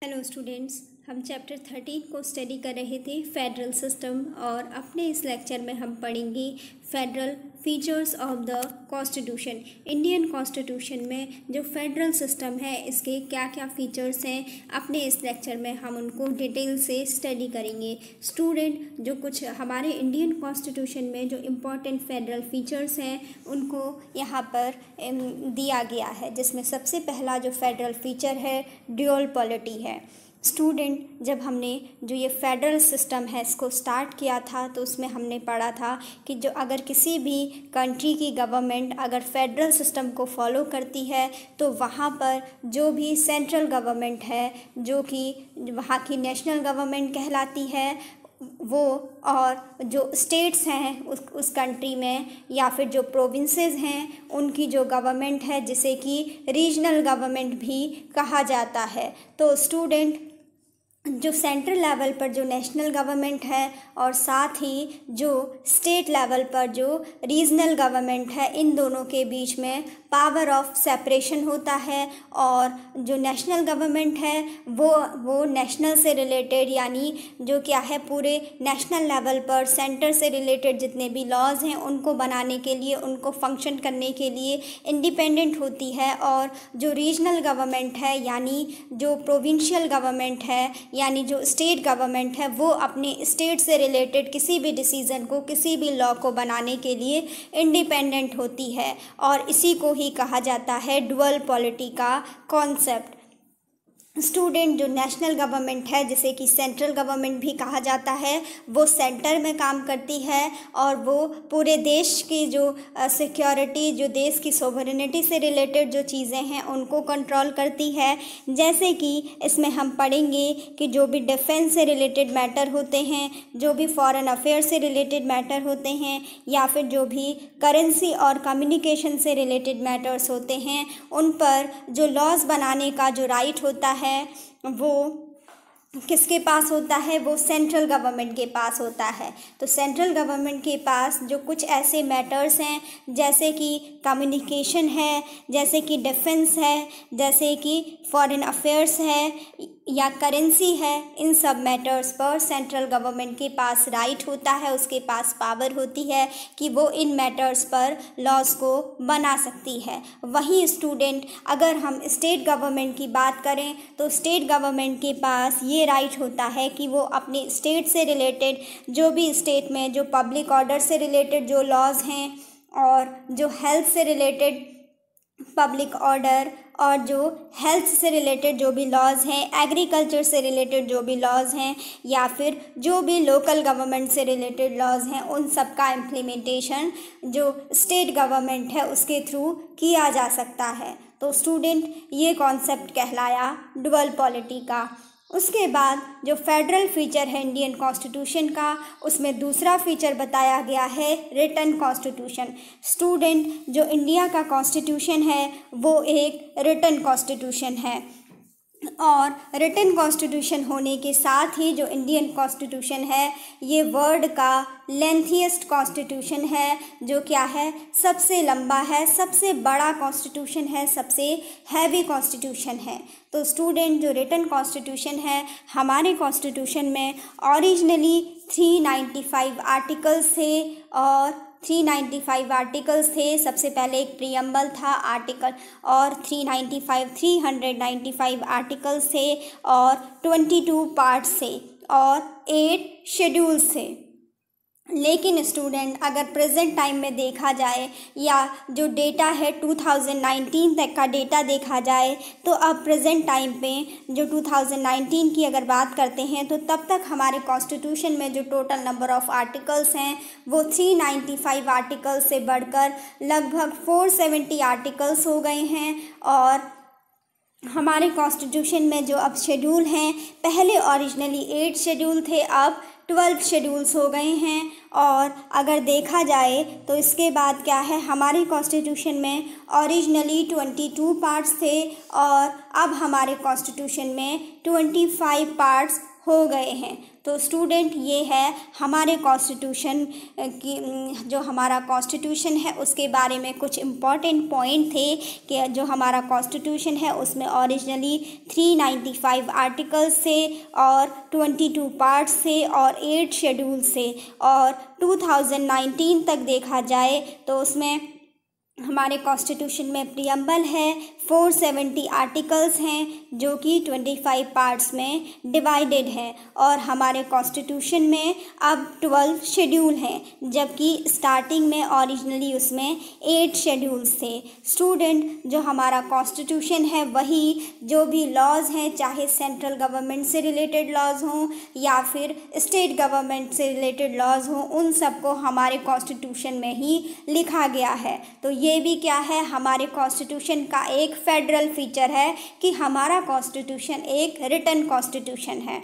hello students हम chapter thirteen को study कर रहे थे फेडरल सिस्टम और अपने इस लेक्चर में हम पढ़ेंगे federal features of the constitution Indian constitution में जो फेडरल सिस्टम है इसके क्या क्या फीचर्स हैं अपने इस लेक्चर में हम उनको डिटेल से स्टडी करेंगे स्टूडेंट जो कुछ हमारे इंडियन कॉन्स्टिट्यूशन में जो इम्पोर्टेंट फेडरल फीचर्स हैं उनको यहाँ पर दिया गया है जिसमें सबसे पहला जो फेडरल फीचर है ड्यूअल पॉलिटी है स्टूडेंट जब हमने जो ये फेडरल सिस्टम है इसको स्टार्ट किया था तो उसमें हमने पढ़ा था कि जो अगर किसी भी कंट्री की गवर्नमेंट अगर फेडरल सिस्टम को फॉलो करती है तो वहाँ पर जो भी सेंट्रल गवर्नमेंट है जो कि वहाँ की नेशनल गवर्नमेंट कहलाती है वो और जो स्टेट्स हैं उस उस कंट्री में या फिर जो प्रोविंसेस हैं उनकी जो गवर्नमेंट है जिसे कि रीजनल गवर्नमेंट भी कहा जाता है तो स्टूडेंट जो सेंट्रल लेवल पर जो नेशनल गवर्नमेंट है और साथ ही जो स्टेट लेवल पर जो रीजनल गवर्नमेंट है इन दोनों के बीच में पावर ऑफ सेपरेशन होता है और जो नेशनल गवर्नमेंट है वो वो नेशनल से रिलेटेड यानी जो क्या है पूरे नेशनल लेवल पर सेंटर से रिलेटेड जितने भी लॉज हैं उनको बनाने के लिए उनको फंक्शन करने के लिए इंडिपेंडेंट होती है और जो रीजनल गवर्नमेंट है यानी जो प्रोविंशियल गवर्नमेंट है यानी जो स्टेट गवर्नमेंट है वो अपने स्टेट से रिलेटेड किसी भी डिसीज़न को किसी भी लॉ को बनाने के लिए इंडिपेंडेंट होती है और इसी को ही कहा जाता है डुअल पॉलिटी का कॉन्सेप्ट स्टूडेंट जो नेशनल गवर्नमेंट है जिसे कि सेंट्रल गवर्नमेंट भी कहा जाता है वो सेंटर में काम करती है और वो पूरे देश की जो सिक्योरिटी जो देश की सोवरेनिटी से रिलेटेड जो चीज़ें हैं उनको कंट्रोल करती है जैसे कि इसमें हम पढ़ेंगे कि जो भी डिफेंस से रिलेटेड मैटर होते हैं जो भी फॉरेन अफेयर से रिलेटेड मैटर होते हैं या फिर जो भी करेंसी और कम्युनिकेशन से रिलेटेड मैटर्स होते हैं उन पर जो लॉज बनाने का जो राइट होता है है वो किसके पास होता है वो सेंट्रल गवर्नमेंट के पास होता है तो सेंट्रल गवर्नमेंट के पास जो कुछ ऐसे मैटर्स हैं जैसे कि कम्युनिकेशन है जैसे कि डिफेंस है जैसे कि फॉरेन अफेयर्स है या करेंसी है इन सब मैटर्स पर सेंट्रल गवर्नमेंट के पास राइट होता है उसके पास पावर होती है कि वो इन मैटर्स पर लॉज को बना सकती है वहीं स्टूडेंट अगर हम स्टेट गवर्नमेंट की बात करें तो स्टेट गवर्नमेंट के पास ये राइट होता है कि वो अपने स्टेट से रिलेटेड जो भी स्टेट में जो पब्लिक ऑर्डर से रिलेटेड जो लॉज हैं और जो हेल्थ से रिलेटेड पब्लिक ऑर्डर और जो हेल्थ से रिलेटेड जो भी लॉज हैं एग्रीकल्चर से रिलेटेड जो भी लॉज हैं या फिर जो भी लोकल गवर्नमेंट से रिलेटेड लॉज हैं उन सब का इम्प्लीमेंटेशन जो स्टेट गवर्नमेंट है उसके थ्रू किया जा सकता है तो स्टूडेंट ये कॉन्सेप्ट कहलाया डुअल पॉलिटी का उसके बाद जो फेडरल फीचर है इंडियन कॉन्स्टिट्यूशन का उसमें दूसरा फीचर बताया गया है रिटर्न कॉन्स्टिट्यूशन स्टूडेंट जो इंडिया का कॉन्स्टिट्यूशन है वो एक रिटर्न कॉन्स्टिट्यूशन है और रिटर्न कॉन्स्टिट्यूशन होने के साथ ही जो इंडियन कॉन्स्टिट्यूशन है ये वर्ल्ड का लेंथीएस्ट कॉन्स्टिट्यूशन है जो क्या है सबसे लंबा है सबसे बड़ा कॉन्स्टिट्यूशन है सबसे हैवी कॉन्स्टिट्यूशन है तो स्टूडेंट जो रिटर्न कॉन्स्टिट्यूशन है हमारे कॉन्स्टिट्यूशन में ओरिजिनली 395 आर्टिकल्स थे और थ्री नाइन्टी फाइव आर्टिकल्स थे सबसे पहले एक प्रियम्बल था आर्टिकल और three ninety five three hundred ninety five articles थे और ट्वेंटी टू पार्ट्स थे और एट शेड्यूल्स थे लेकिन स्टूडेंट अगर प्रेजेंट टाइम में देखा जाए या जो डेटा है 2019 तक का डेटा देखा जाए तो अब प्रेजेंट टाइम पे जो 2019 की अगर बात करते हैं तो तब तक हमारे कॉन्स्टिट्यूशन में जो टोटल नंबर ऑफ़ आर्टिकल्स हैं वो 395 आर्टिकल्स से बढ़कर लगभग 470 आर्टिकल्स हो गए हैं और हमारे कॉन्स्टिट्यूशन में जो अब शेड्यूल हैं पहले ओरिजिनली एट शेड्यूल थे अब ट्वेल्व शेड्यूल्स हो गए हैं और अगर देखा जाए तो इसके बाद क्या है हमारे कॉन्स्टिट्यूशन में ओरिजिनली ट्वेंटी टू पार्ट्स थे और अब हमारे कॉन्स्टिट्यूशन में ट्वेंटी फाइव पार्ट्स हो गए हैं तो स्टूडेंट ये है हमारे कॉन्स्टिट्यूशन की जो हमारा कॉन्स्टिट्यूशन है उसके बारे में कुछ इम्पॉर्टेंट पॉइंट थे कि जो हमारा कॉन्स्टिट्यूशन है उसमें ओरिजिनली 395 आर्टिकल से और 22 पार्ट से और एट शेड्यूल से और 2019 तक देखा जाए तो उसमें हमारे कॉन्स्टिट्यूशन में प्रियम्बल है फोर सेवेंटी आर्टिकल्स हैं जो कि ट्वेंटी फाइव पार्ट्स में डिवाइडेड है और हमारे कॉन्स्टिट्यूशन में अब ट्वेल्व शेड्यूल हैं जबकि स्टार्टिंग में ओरिजिनली उसमें एट शेड्यूल्स थे स्टूडेंट जो हमारा कॉन्स्टिट्यूशन है वही जो भी लॉज हैं चाहे सेंट्रल गवर्नमेंट से रिलेटेड लॉज हों या फिर स्टेट गवर्नमेंट से रिलेटेड लॉज हों उन सबको हमारे कॉन्स्टिट्यूशन में ही लिखा गया है तो ये भी क्या है हमारे कॉन्स्टिट्यूशन का एक फेडरल फीचर है कि हमारा कॉन्स्टिट्यूशन एक रिटर्न कॉन्स्टिट्यूशन है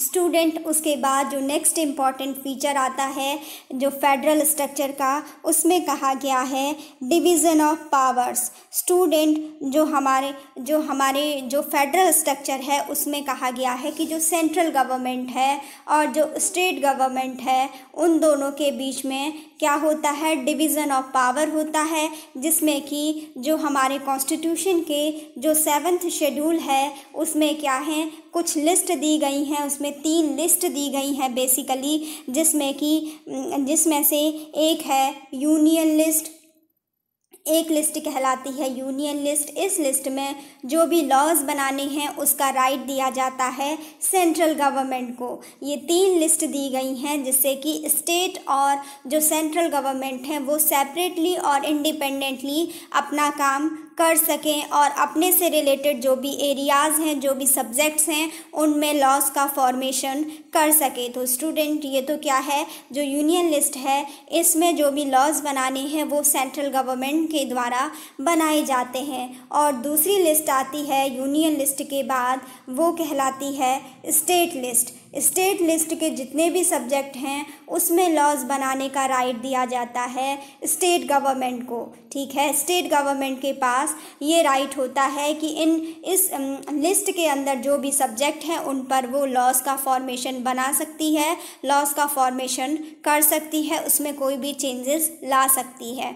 स्टूडेंट उसके बाद जो नेक्स्ट इम्पॉर्टेंट फीचर आता है जो फेडरल स्ट्रक्चर का उसमें कहा गया है डिवीज़न ऑफ पावर्स स्टूडेंट जो हमारे जो हमारे जो फेडरल स्ट्रक्चर है उसमें कहा गया है कि जो सेंट्रल गवर्नमेंट है और जो स्टेट गवर्नमेंट है उन दोनों के बीच में क्या होता है डिवीज़न ऑफ पावर होता है जिसमें कि जो हमारे कॉन्स्टिट्यूशन के जो सेवन्थ शेड्यूल है उसमें क्या है कुछ लिस्ट दी गई हैं उसमें तीन लिस्ट दी गई हैं बेसिकली जिसमें कि जिसमें से एक है यूनियन लिस्ट एक लिस्ट कहलाती है यूनियन लिस्ट इस लिस्ट में जो भी लॉज बनाने हैं उसका राइट दिया जाता है सेंट्रल गवर्नमेंट को ये तीन लिस्ट दी गई हैं जिससे कि स्टेट और जो सेंट्रल गवर्नमेंट है वो सेपरेटली और इंडिपेंडेंटली अपना काम कर सकें और अपने से रिलेटेड जो भी एरियाज़ हैं जो भी सब्जेक्ट्स हैं उनमें लॉस का फॉर्मेशन कर सके तो स्टूडेंट ये तो क्या है जो यूनियन लिस्ट है इसमें जो भी लॉज बनाने हैं वो सेंट्रल गवर्नमेंट के द्वारा बनाए जाते हैं और दूसरी लिस्ट आती है यूनियन लिस्ट के बाद वो कहलाती है स्टेट लिस्ट स्टेट लिस्ट के जितने भी सब्जेक्ट हैं उसमें लॉज बनाने का राइट दिया जाता है स्टेट गवर्नमेंट को ठीक है स्टेट गवर्नमेंट के पास ये राइट होता है कि इन इस लिस्ट के अंदर जो भी सब्जेक्ट हैं उन पर वो लॉज का फॉर्मेशन बना सकती है लॉज का फॉर्मेशन कर सकती है उसमें कोई भी चेंजेस ला सकती है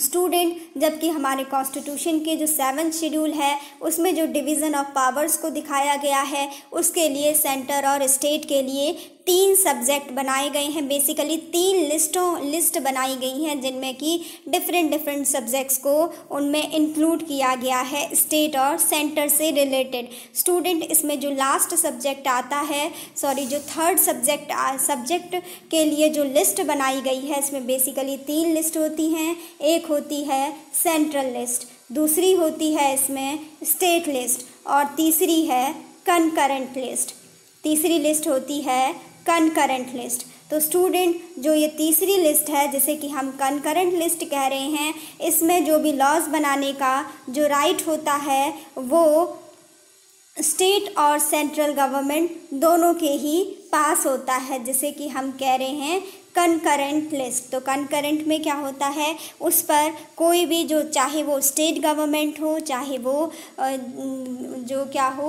स्टूडेंट जबकि हमारे कॉन्स्टिट्यूशन के जो सेवन शेड्यूल है उसमें जो डिवीज़न ऑफ पावर्स को दिखाया गया है उसके लिए सेंटर और स्टेट के लिए तीन सब्जेक्ट बनाए गए हैं बेसिकली तीन लिस्टों लिस्ट बनाई गई हैं जिनमें कि डिफरेंट डिफरेंट सब्जेक्ट्स को उनमें इंक्लूड किया गया है स्टेट और सेंटर से रिलेटेड स्टूडेंट इसमें जो लास्ट सब्जेक्ट आता है सॉरी जो थर्ड सब्जेक्ट सब्जेक्ट के लिए जो लिस्ट बनाई गई है इसमें बेसिकली तीन लिस्ट होती हैं एक होती है सेंट्रल लिस्ट दूसरी होती है इसमें स्टेट लिस्ट और तीसरी है कनकरेंट लिस्ट तीसरी लिस्ट होती है कनकरेंट लिस्ट तो स्टूडेंट जो ये तीसरी लिस्ट है जिसे कि हम कनकरेंट लिस्ट कह रहे हैं इसमें जो भी लॉज बनाने का जो राइट होता है वो स्टेट और सेंट्रल गवर्नमेंट दोनों के ही पास होता है जिसे कि हम कह रहे हैं कनकरेंट लिस्ट तो कनकरेंट में क्या होता है उस पर कोई भी जो चाहे वो स्टेट गवर्नमेंट हो चाहे वो जो क्या हो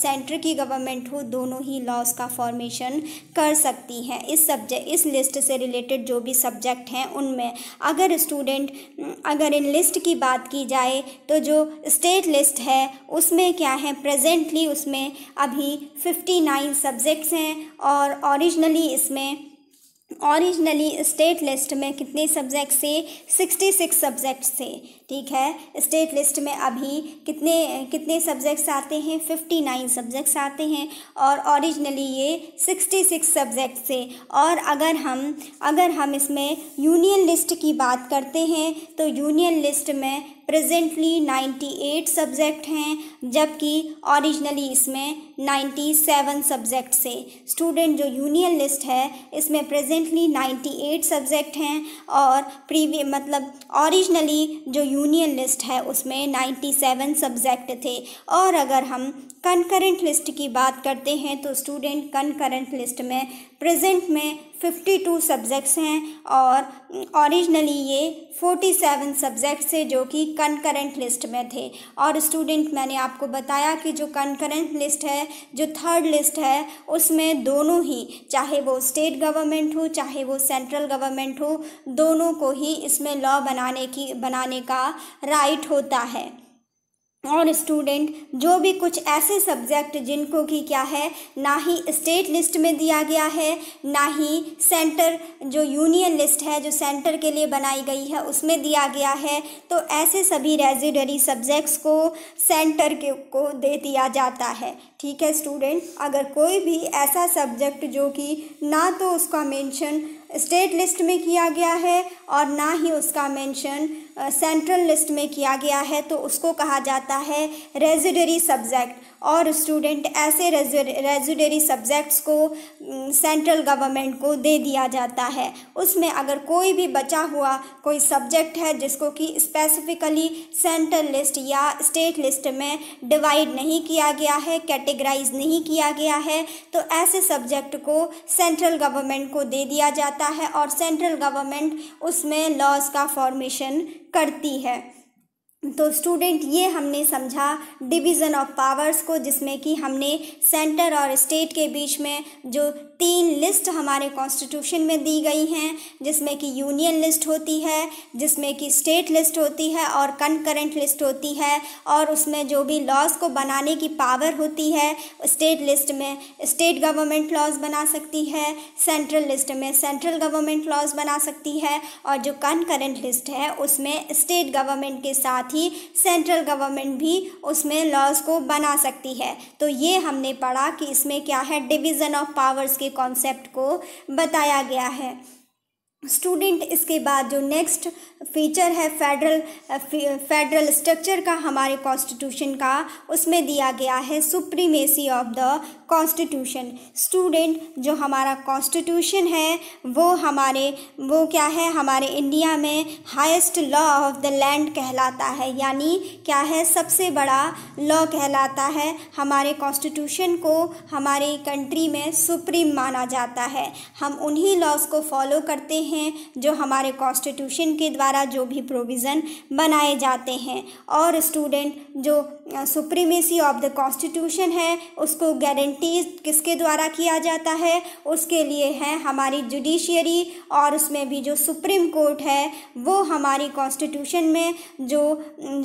सेंटर की गवर्नमेंट हो दोनों ही लॉस का फॉर्मेशन कर सकती हैं इस सब्जेक्ट इस लिस्ट से रिलेटेड जो भी सब्जेक्ट हैं उनमें अगर स्टूडेंट अगर इन लिस्ट की बात की जाए तो जो स्टेट लिस्ट है उसमें क्या है प्रेजेंटली उसमें अभी फिफ्टी नाइन सब्जेक्ट्स हैं और ओरिजिनली इसमें ओरिजिनली स्टेट लिस्ट में कितने से थे सिक्स सब्जेक्ट थे ठीक है स्टेट लिस्ट में अभी कितने कितने सब्जेक्ट्स आते हैं फिफ्टी नाइन सब्जेक्ट्स आते हैं और ओरिजिनली ये सिक्स सब्जेक्ट थे और अगर हम अगर हम इसमें यूनियन लिस्ट की बात करते हैं तो यूनियन लिस्ट में प्रेजेंटली 98 सब्जेक्ट हैं जबकि ओरिजिनली इसमें 97 सब्जेक्ट थे स्टूडेंट जो यूनियन लिस्ट है इसमें प्रेजेंटली 98 सब्जेक्ट हैं और प्रीविय मतलब ओरिजिनली जो यूनियन लिस्ट है उसमें 97 सब्जेक्ट थे और अगर हम कंकरेंट लिस्ट की बात करते हैं तो स्टूडेंट कंकरेंट लिस्ट में प्रेजेंट में 52 सब्जेक्ट्स हैं और ओरिजिनली ये 47 सब्जेक्ट्स थे जो कि कनकरेंट लिस्ट में थे और स्टूडेंट मैंने आपको बताया कि जो कनकरेंट लिस्ट है जो थर्ड लिस्ट है उसमें दोनों ही चाहे वो स्टेट गवर्नमेंट हो चाहे वो सेंट्रल गवर्नमेंट हो दोनों को ही इसमें लॉ बनाने की बनाने का राइट होता है और स्टूडेंट जो भी कुछ ऐसे सब्जेक्ट जिनको कि क्या है ना ही स्टेट लिस्ट में दिया गया है ना ही सेंटर जो यूनियन लिस्ट है जो सेंटर के लिए बनाई गई है उसमें दिया गया है तो ऐसे सभी रेजिडरी सब्जेक्ट्स को सेंटर के को दे दिया जाता है ठीक है स्टूडेंट अगर कोई भी ऐसा सब्जेक्ट जो कि ना तो उसका मेंशन स्टेट लिस्ट में किया गया है और ना ही उसका मेंशन सेंट्रल लिस्ट में किया गया है तो उसको कहा जाता है रेजिडरी सब्जेक्ट और स्टूडेंट ऐसे रेजुडरी सब्जेक्ट्स को सेंट्रल गवर्नमेंट को दे दिया जाता है उसमें अगर कोई भी बचा हुआ कोई सब्जेक्ट है जिसको कि स्पेसिफिकली सेंट्रल लिस्ट या स्टेट लिस्ट में डिवाइड नहीं किया गया है कैटेगराइज नहीं किया गया है तो ऐसे सब्जेक्ट को सेंट्रल गवर्नमेंट को दे दिया जाता है और सेंट्रल गवर्नमेंट उसमें लॉज का फॉर्मेशन करती है तो स्टूडेंट ये हमने समझा डिवीज़न ऑफ पावर्स को जिसमें कि हमने सेंटर और स्टेट के बीच में जो तीन लिस्ट हमारे कॉन्स्टिट्यूशन में दी गई हैं जिसमें कि यूनियन लिस्ट होती है जिसमें कि स्टेट लिस्ट होती है और कनकरेंट लिस्ट होती है और उसमें जो भी लॉज को बनाने की पावर होती है स्टेट लिस्ट में स्टेट गवर्नमेंट लॉज बना सकती है सेंट्रल लिस्ट में सेंट्रल गवर्नमेंट लॉज बना सकती है और जो कनकरेंट लिस्ट है उसमें स्टेट गवर्नमेंट के साथ साथ ही सेंट्रल गवर्नमेंट भी उसमें लॉज को बना सकती है तो ये हमने पढ़ा कि इसमें क्या है डिवीज़न ऑफ पावर्स के कॉन्सेप्ट को बताया गया है स्टूडेंट इसके बाद जो नेक्स्ट फीचर है फेडरल फेडरल स्ट्रक्चर का हमारे कॉन्स्टिट्यूशन का उसमें दिया गया है supremacy of the constitution student जो हमारा कॉन्स्टिट्यूशन है वो हमारे वो क्या है हमारे इंडिया में highest law of the land कहलाता है यानी क्या है सबसे बड़ा लॉ कहलाता है हमारे कॉन्स्टिट्यूशन को हमारे कंट्री में सुप्रीम माना जाता है हम उन्हीं लॉज को फॉलो करते हैं हैं जो हमारे कॉन्स्टिट्यूशन के द्वारा जो भी प्रोविज़न बनाए जाते हैं और स्टूडेंट जो सुप्रीमेसी ऑफ द कॉन्स्टिट्यूशन है उसको गारंटी किसके द्वारा किया जाता है उसके लिए है हमारी जुडिशियरी और उसमें भी जो सुप्रीम कोर्ट है वो हमारी कॉन्स्टिट्यूशन में जो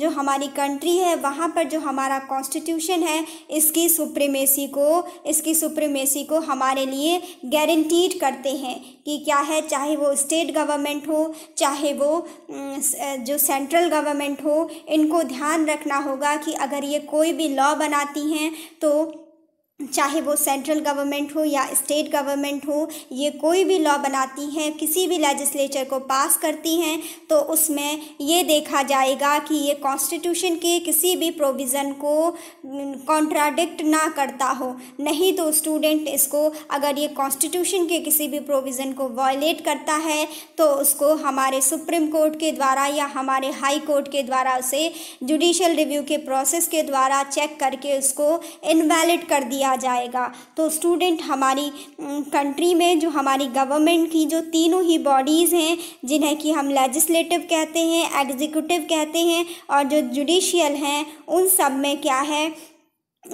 जो हमारी कंट्री है वहाँ पर जो हमारा कॉन्स्टिट्यूशन है इसकी सुप्रीमेसी को इसकी सुप्रीमेसी को हमारे लिए गारंटीड करते हैं कि क्या है चाहे वो स्टेट गवर्नमेंट हो चाहे वो जो सेंट्रल गवर्नमेंट हो इनको ध्यान रखना होगा कि अगर अगर ये कोई भी लॉ बनाती हैं तो चाहे वो सेंट्रल गवर्नमेंट हो या स्टेट गवर्नमेंट हो ये कोई भी लॉ बनाती हैं किसी भी लेजिस्लेचर को पास करती हैं तो उसमें ये देखा जाएगा कि ये कॉन्स्टिट्यूशन के किसी भी प्रोविज़न को कॉन्ट्राडिक्ट ना करता हो नहीं तो स्टूडेंट इसको अगर ये कॉन्स्टिट्यूशन के किसी भी प्रोविज़न को वायलेट करता है तो उसको हमारे सुप्रीम कोर्ट के द्वारा या हमारे हाई कोर्ट के द्वारा उसे जुडिशल रिव्यू के प्रोसेस के द्वारा चेक करके उसको इनवैलिड कर दिया किया जाएगा तो स्टूडेंट हमारी कंट्री में जो हमारी गवर्नमेंट की जो तीनों ही बॉडीज़ हैं जिन्हें कि हम लेजिस्लेटिव कहते हैं एग्जीक्यूटिव कहते हैं और जो जुडिशियल हैं उन सब में क्या है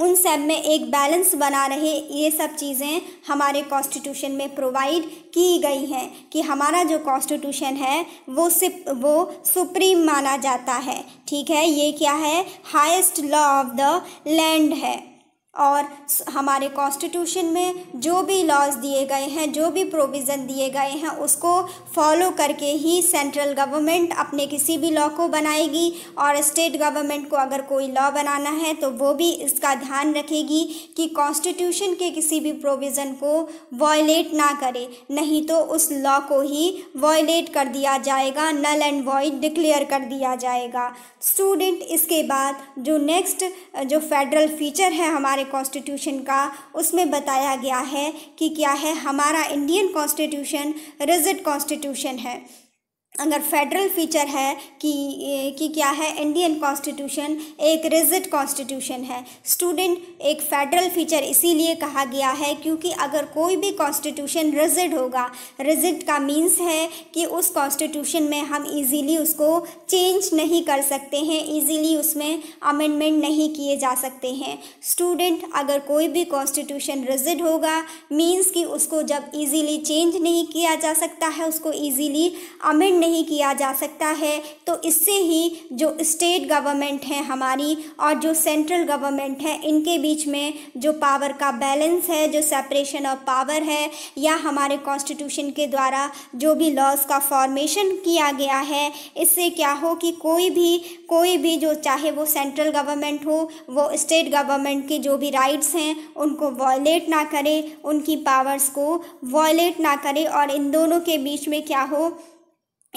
उन सब में एक बैलेंस बना रहे ये सब चीज़ें हमारे कॉन्स्टिट्यूशन में प्रोवाइड की गई हैं कि हमारा जो कॉन्स्टिट्यूशन है वो सिप वो सुप्रीम माना जाता है ठीक है ये क्या है highest law of the land है और हमारे कॉन्स्टिट्यूशन में जो भी लॉज दिए गए हैं जो भी प्रोविज़न दिए गए हैं उसको फॉलो करके ही सेंट्रल गवर्नमेंट अपने किसी भी लॉ को बनाएगी और स्टेट गवर्नमेंट को अगर कोई लॉ बनाना है तो वो भी इसका ध्यान रखेगी कि कॉन्स्टिट्यूशन के किसी भी प्रोविज़न को वॉयलेट ना करे नहीं तो उस लॉ को ही वॉयलेट कर दिया जाएगा नल एंड वॉइड डिक्लेयर कर दिया जाएगा स्टूडेंट इसके बाद जो नेक्स्ट जो फेडरल फीचर है हमारे हमारे कॉन्स्टिट्यूशन का उसमें बताया गया है कि क्या है हमारा इंडियन कॉन्स्टिट्यूशन रिजिड कॉन्स्टिट्यूशन है अगर फेडरल फीचर है कि कि क्या है इंडियन कॉन्स्टिट्यूशन एक रिजिड कॉन्स्टिट्यूशन है स्टूडेंट एक फेडरल फीचर इसीलिए कहा गया है क्योंकि अगर कोई भी कॉन्स्टिट्यूशन रिजिट होगा रिजिड का मीन्स है कि उस कॉन्स्टिट्यूशन में हम इजीली उसको चेंज नहीं कर सकते हैं इजीली उसमें अमेंडमेंट नहीं किए जा सकते हैं स्टूडेंट अगर कोई भी कॉन्स्टिट्यूशन रिजिट होगा मीन्स कि उसको जब ईज़िली चेंज नहीं किया जा सकता है उसको ईजीली अमेंड नहीं किया जा सकता है तो इससे ही जो स्टेट गवर्नमेंट है हमारी और जो सेंट्रल गवर्नमेंट है इनके बीच में जो पावर का बैलेंस है जो सेपरेशन ऑफ पावर है या हमारे कॉन्स्टिट्यूशन के द्वारा जो भी लॉज का फॉर्मेशन किया गया है इससे क्या हो कि कोई भी कोई भी जो चाहे वो सेंट्रल गवर्नमेंट हो वो स्टेट गवर्नमेंट के जो भी राइट्स हैं उनको वॉयलेट ना करे उनकी पावर्स को वॉयलेट ना करे और इन दोनों के बीच में क्या हो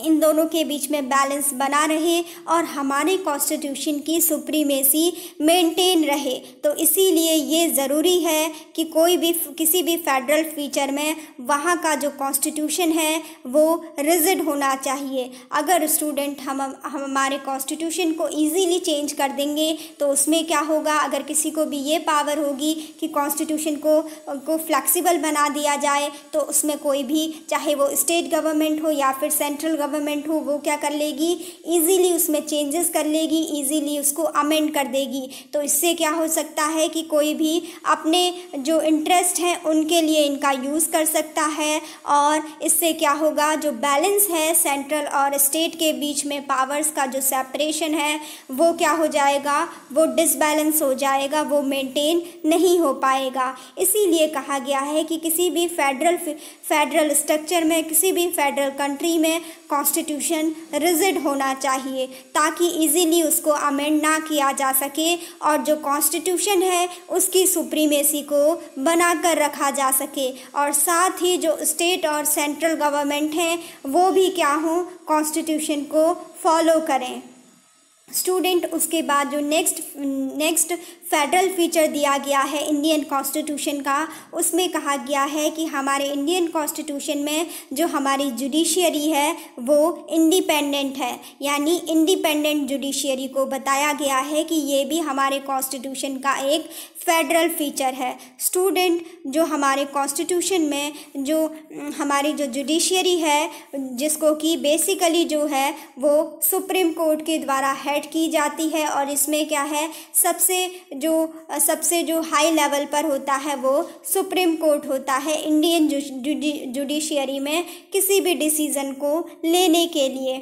इन दोनों के बीच में बैलेंस बना रहे और हमारे कॉन्स्टिट्यूशन की सुप्रीमेसी मेंटेन रहे तो इसीलिए ये ज़रूरी है कि कोई भी किसी भी फेडरल फीचर में वहाँ का जो कॉन्स्टिट्यूशन है वो रिजिड होना चाहिए अगर स्टूडेंट हम हम हमारे कॉन्स्टिट्यूशन को इजीली चेंज कर देंगे तो उसमें क्या होगा अगर किसी को भी ये पावर होगी कि कॉन्स्टिट्यूशन को को फ्लैक्सीबल बना दिया जाए तो उसमें कोई भी चाहे वो स्टेट गवर्नमेंट हो या फिर सेंट्रल गवर्नमेंट गवर्नमेंट हो वो क्या कर लेगी इजीली उसमें चेंजेस कर लेगी इजीली उसको अमेंड कर देगी तो इससे क्या हो सकता है कि कोई भी अपने जो इंटरेस्ट हैं उनके लिए इनका यूज़ कर सकता है और इससे क्या होगा जो बैलेंस है सेंट्रल और स्टेट के बीच में पावर्स का जो सेपरेशन है वो क्या हो जाएगा वो डिसबैलेंस हो जाएगा वो मेंटेन नहीं हो पाएगा इसीलिए कहा गया है कि किसी भी फेडरल फेडरल स्ट्रक्चर में किसी भी फेडरल कंट्री में कॉन्स्टिट्यूशन रिजिड होना चाहिए ताकि इजीली उसको अमेंड ना किया जा सके और जो कॉन्स्टिट्यूशन है उसकी सुप्रीमेसी को बनाकर रखा जा सके और साथ ही जो स्टेट और सेंट्रल गवर्नमेंट हैं वो भी क्या हों कॉन्स्टिट्यूशन को फॉलो करें स्टूडेंट उसके बाद जो नेक्स्ट नेक्स्ट फेडरल फीचर दिया गया है इंडियन कॉन्स्टिट्यूशन का उसमें कहा गया है कि हमारे इंडियन कॉन्स्टिट्यूशन में जो हमारी जुडिशियरी है वो इंडिपेंडेंट है यानी इंडिपेंडेंट जुडिशियरी को बताया गया है कि ये भी हमारे कॉन्स्टिट्यूशन का एक फेडरल फीचर है स्टूडेंट जो हमारे कॉन्स्टिट्यूशन में जो हमारी जो जुडिशियरी है जिसको कि बेसिकली जो है वो सुप्रीम कोर्ट के द्वारा हेड की जाती है और इसमें क्या है सबसे जो सबसे जो हाई लेवल पर होता है वो सुप्रीम कोर्ट होता है इंडियन जुडिशियरी में किसी भी डिसीज़न को लेने के लिए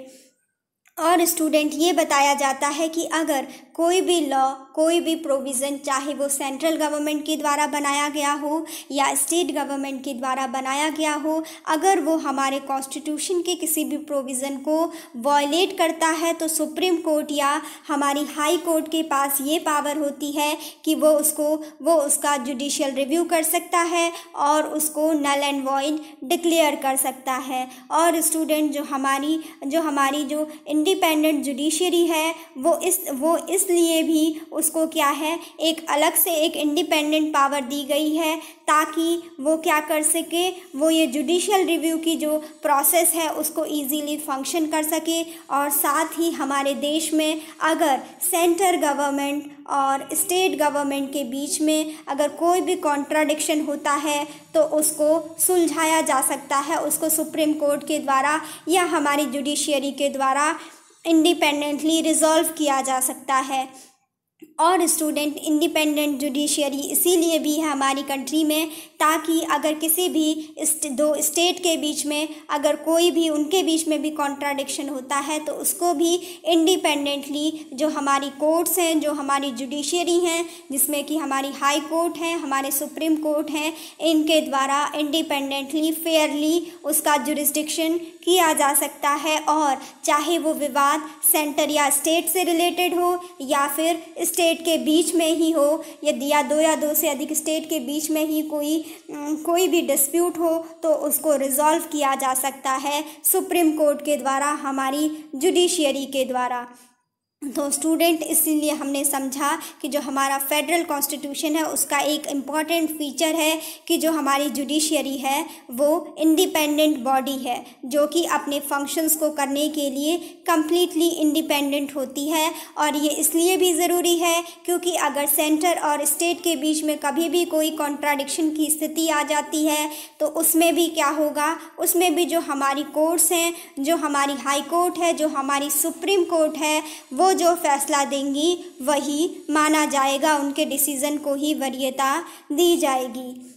और स्टूडेंट ये बताया जाता है कि अगर कोई भी लॉ कोई भी प्रोविज़न चाहे वो सेंट्रल गवर्नमेंट के द्वारा बनाया गया हो या स्टेट गवर्नमेंट के द्वारा बनाया गया हो अगर वो हमारे कॉन्स्टिट्यूशन के किसी भी प्रोविज़न को वॉयलेट करता है तो सुप्रीम कोर्ट या हमारी हाई कोर्ट के पास ये पावर होती है कि वो उसको वो उसका जुडिशियल रिव्यू कर सकता है और उसको नल एंड वॉइड डिक्लेयर कर सकता है और स्टूडेंट जो हमारी जो हमारी जो इंडिपेंडेंट जुडिशरी है वो इस वो इस इसलिए भी उसको क्या है एक अलग से एक इंडिपेंडेंट पावर दी गई है ताकि वो क्या कर सके वो ये जुडिशियल रिव्यू की जो प्रोसेस है उसको इजीली फंक्शन कर सके और साथ ही हमारे देश में अगर सेंटर गवर्नमेंट और स्टेट गवर्नमेंट के बीच में अगर कोई भी कॉन्ट्राडिक्शन होता है तो उसको सुलझाया जा सकता है उसको सुप्रीम कोर्ट के द्वारा या हमारी जुडिशियरी के द्वारा इंडिपेंडेंटली रिजॉल्व किया जा सकता है और स्टूडेंट इंडिपेंडेंट जुडिशरी इसीलिए भी है हमारी कंट्री में ताकि अगर किसी भी दो स्टेट के बीच में अगर कोई भी उनके बीच में भी कॉन्ट्राडिक्शन होता है तो उसको भी इंडिपेंडेंटली जो हमारी कोर्ट्स हैं जो हमारी जुडिशरी हैं जिसमें कि हमारी हाई कोर्ट है हमारे सुप्रीम कोर्ट हैं इनके द्वारा इंडिपेंडेंटली फेयरली उसका जुरिस्डिक्शन किया जा सकता है और चाहे वो विवाद सेंटर या स्टेट से रिलेटेड हो या फिर स्टेट के बीच में ही हो यदि या दो या दो से अधिक स्टेट के बीच में ही कोई कोई भी डिस्प्यूट हो तो उसको रिजॉल्व किया जा सकता है सुप्रीम कोर्ट के द्वारा हमारी जुडिशियरी के द्वारा तो स्टूडेंट इसीलिए हमने समझा कि जो हमारा फेडरल कॉन्स्टिट्यूशन है उसका एक इम्पॉर्टेंट फीचर है कि जो हमारी जुडिशियरी है वो इंडिपेंडेंट बॉडी है जो कि अपने फंक्शंस को करने के लिए कम्प्लीटली इंडिपेंडेंट होती है और ये इसलिए भी ज़रूरी है क्योंकि अगर सेंटर और स्टेट के बीच में कभी भी कोई कॉन्ट्राडिक्शन की स्थिति आ जाती है तो उसमें भी क्या होगा उसमें भी जो हमारी कोर्ट्स हैं जो हमारी हाई कोर्ट है जो हमारी सुप्रीम कोर्ट है वो जो फैसला देंगी वही माना जाएगा उनके डिसीज़न को ही वरीयता दी जाएगी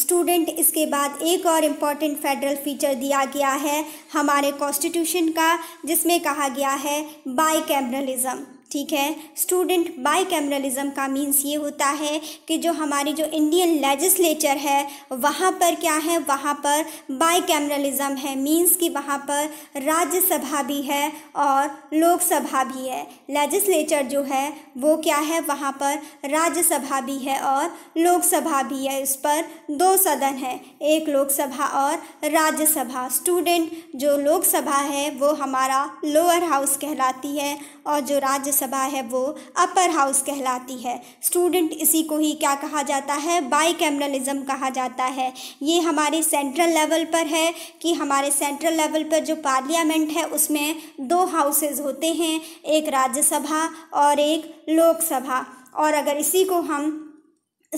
स्टूडेंट इसके बाद एक और इम्पॉर्टेंट फेडरल फीचर दिया गया है हमारे कॉन्स्टिट्यूशन का जिसमें कहा गया है बाई कैमरलिज़म ठीक है स्टूडेंट बाई कैमरलिज़म का मीन्स ये होता है कि जो हमारी जो इंडियन लेजिस्लेचर है वहाँ पर क्या है वहाँ पर बाई कैमरलिज़म है मीन्स कि वहाँ पर राज्यसभा भी है और लोकसभा भी है लेजिस्लेचर जो है वो क्या है वहाँ पर राज्यसभा भी है और लोकसभा भी है इस पर दो सदन है एक लोकसभा और राज्यसभा स्टूडेंट जो लोकसभा है वो हमारा लोअर हाउस कहलाती है और जो राज्य सभा है वो अपर हाउस कहलाती है स्टूडेंट इसी को ही क्या कहा जाता है बाई कैमरलिज़म कहा जाता है ये हमारे सेंट्रल लेवल पर है कि हमारे सेंट्रल लेवल पर जो पार्लियामेंट है उसमें दो हाउसेज होते हैं एक राज्यसभा और एक लोकसभा और अगर इसी को हम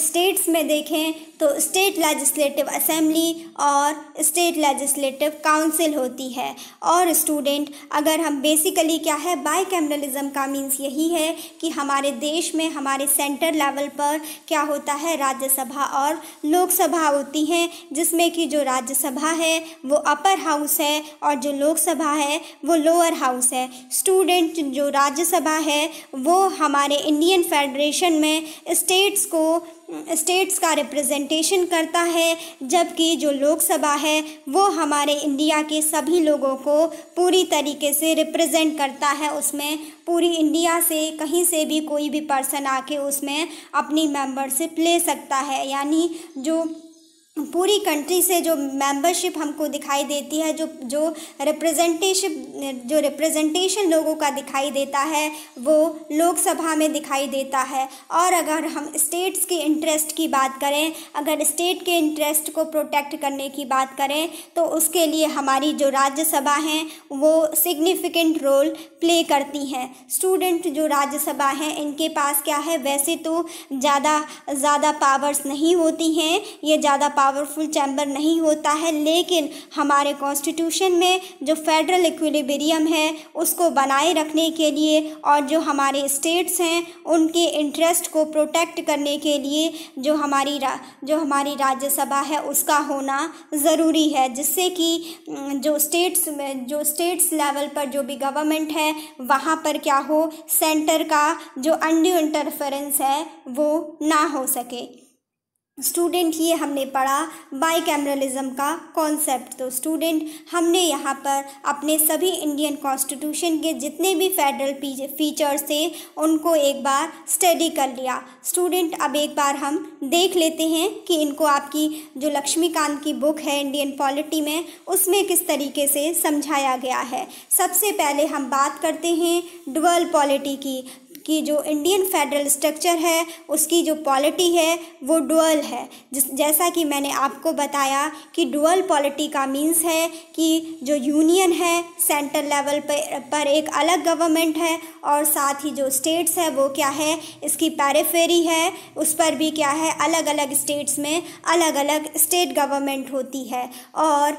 स्टेट्स में देखें तो स्टेट लेजिस्लेटिव असेंबली और स्टेट लेजिस्लेटिव काउंसिल होती है और स्टूडेंट अगर हम बेसिकली क्या है बाई कैमरलिज़म का मीन्स यही है कि हमारे देश में हमारे सेंटर लेवल पर क्या होता है राज्यसभा और लोकसभा होती हैं जिसमें कि जो राज्यसभा है वो अपर हाउस है और जो लोकसभा है वो लोअर हाउस है स्टूडेंट जो राज्यसभा है वो हमारे इंडियन फेडरेशन में स्टेट्स को स्टेट्स का रिप्रेजेंटेशन करता है जबकि जो लोकसभा है वो हमारे इंडिया के सभी लोगों को पूरी तरीके से रिप्रेजेंट करता है उसमें पूरी इंडिया से कहीं से भी कोई भी पर्सन आके उसमें अपनी मेंबरशिप ले सकता है यानी जो पूरी कंट्री से जो मेंबरशिप हमको दिखाई देती है जो जो रिप्रेजेंटेशन जो रिप्रेजेंटेशन लोगों का दिखाई देता है वो लोकसभा में दिखाई देता है और अगर हम स्टेट्स के इंटरेस्ट की बात करें अगर स्टेट के इंटरेस्ट को प्रोटेक्ट करने की बात करें तो उसके लिए हमारी जो राज्यसभा हैं वो सिग्निफिकेंट रोल प्ले करती हैं स्टूडेंट जो राज्यसभा हैं इनके पास क्या है वैसे तो ज़्यादा ज़्यादा पावर्स नहीं होती हैं ये ज़्यादा पावरफुल चैम्बर नहीं होता है लेकिन हमारे कॉन्स्टिट्यूशन में जो फेडरल इक्विलिब्रियम है उसको बनाए रखने के लिए और जो हमारे स्टेट्स हैं उनके इंटरेस्ट को प्रोटेक्ट करने के लिए जो हमारी रा, जो हमारी राज्यसभा है उसका होना ज़रूरी है जिससे कि जो स्टेट्स में जो स्टेट्स लेवल पर जो भी गवर्नमेंट है वहाँ पर क्या हो सेंटर का जो अंडू इंटरफेरेंस है वो ना हो सके स्टूडेंट ये हमने पढ़ा बाई कैमरलिज़म का कॉन्सेप्ट तो स्टूडेंट हमने यहाँ पर अपने सभी इंडियन कॉन्स्टिट्यूशन के जितने भी फेडरल फीचर्स थे उनको एक बार स्टडी कर लिया स्टूडेंट अब एक बार हम देख लेते हैं कि इनको आपकी जो लक्ष्मीकांत की बुक है इंडियन पॉलिटी में उसमें किस तरीके से समझाया गया है सबसे पहले हम बात करते हैं डुअल पॉलिटी की कि जो इंडियन फेडरल स्ट्रक्चर है उसकी जो पॉलिटी है वो डुअल है जिस जैसा कि मैंने आपको बताया कि डुअल पॉलिटी का मीन्स है कि जो यूनियन है सेंट्रल लेवल पर, पर एक अलग गवर्नमेंट है और साथ ही जो स्टेट्स है वो क्या है इसकी पैरेफेरी है उस पर भी क्या है अलग अलग स्टेट्स में अलग अलग स्टेट गवर्नमेंट होती है और